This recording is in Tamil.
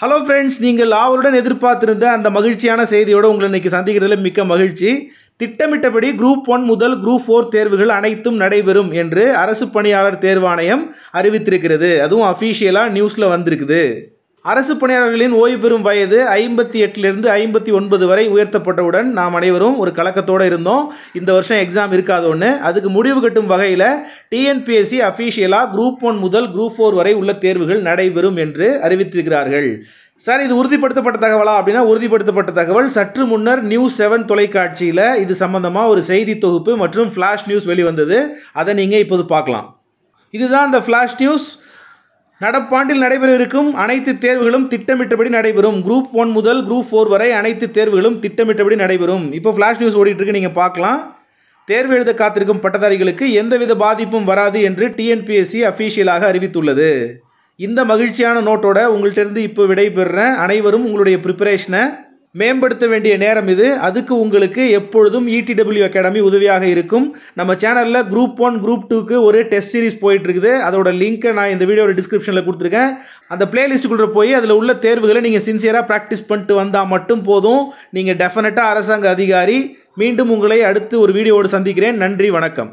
ஹலோ ஃப்ரெண்ட்ஸ் நீங்கள் ஆவலுடன் எதிர்பார்த்திருந்த அந்த மகிழ்ச்சியான செய்தியோடு உங்களை இன்னைக்கு சந்திக்கிறதுல மிக்க மகிழ்ச்சி திட்டமிட்டபடி குரூப் ஒன் முதல் குரூப் ஃபோர் தேர்வுகள் அனைத்தும் நடைபெறும் என்று அரசு பணியாளர் தேர்வாணையம் அறிவித்திருக்கிறது அதுவும் அஃபீஷியலாக நியூஸில் வந்திருக்குது அரசு பணியாளர்களின் ஓய்வு பெறும் வயது ஐம்பத்தி எட்டிலிருந்து ஐம்பத்தி ஒன்பது வரை உயர்த்தப்பட்டவுடன் நாம் அனைவரும் ஒரு கலக்கத்தோடு இருந்தோம் இந்த வருஷம் எக்ஸாம் இருக்காதோன்னு ஒன்று அதுக்கு முடிவு கட்டும் வகையில் டிஎன்பிஎஸ்சி அஃபீஷியலாக குரூப் ஒன் முதல் குரூப் ஃபோர் வரை உள்ள தேர்வுகள் நடைபெறும் என்று அறிவித்திருக்கிறார்கள் சார் இது உறுதிப்படுத்தப்பட்ட தகவலா அப்படின்னா உறுதிப்படுத்தப்பட்ட தகவல் சற்று முன்னர் நியூஸ் செவன் தொலைக்காட்சியில் இது சம்பந்தமாக ஒரு செய்தி தொகுப்பு மற்றும் ஃப்ளாஷ் நியூஸ் வெளிவந்தது அதை நீங்கள் இப்போது பார்க்கலாம் இதுதான் இந்த ஃப்ளாஷ் நியூஸ் நடப்பாண்டில் நடைபெற இருக்கும் அனைத்து தேர்வுகளும் திட்டமிட்டபடி நடைபெறும் குரூப் ஒன் முதல் குரூப் ஃபோர் வரை அனைத்து தேர்வுகளும் திட்டமிட்டபடி நடைபெறும் இப்போ ஃப்ளாஷ் நியூஸ் ஓடிட்டுருக்கு நீங்கள் பார்க்கலாம் தேர்வு எழுத காத்திருக்கும் பட்டதாரிகளுக்கு எந்தவித பாதிப்பும் வராது என்று டிஎன்பிஎஸ்சி அஃபீஷியலாக அறிவித்துள்ளது இந்த மகிழ்ச்சியான நோட்டோட உங்கள்கிட்ட இருந்து இப்போ விடைபெறுறேன் அனைவரும் உங்களுடைய ப்ரிப்பரேஷனை மேம்படுத்த வேண்டிய நேரம் இது அதுக்கு உங்களுக்கு எப்பொழுதும் இடிடபிள்யூ e அகாடமி உதவியாக இருக்கும் நம்ம சேனலில் குரூப் ஒன் குரூப் டூக்கு ஒரு டெஸ்ட் சீரிஸ் போயிட்டு இருக்குது அதோட லிங்க்கை நான் இந்த வீடியோட டிஸ்கிரிப்ஷனில் கொடுத்துருக்கேன் அந்த பிளேலிஸ்ட்டுக்குள்ளே போய் அதில் உள்ள தேர்வுகளை நீங்கள் சின்சியராக ப்ராக்டிஸ் பண்ணிட்டு வந்தால் மட்டும் போதும் நீங்கள் டெஃபினட்டாக அரசாங்க அதிகாரி மீண்டும் உங்களை அடுத்து ஒரு வீடியோவோடு சந்திக்கிறேன் நன்றி வணக்கம்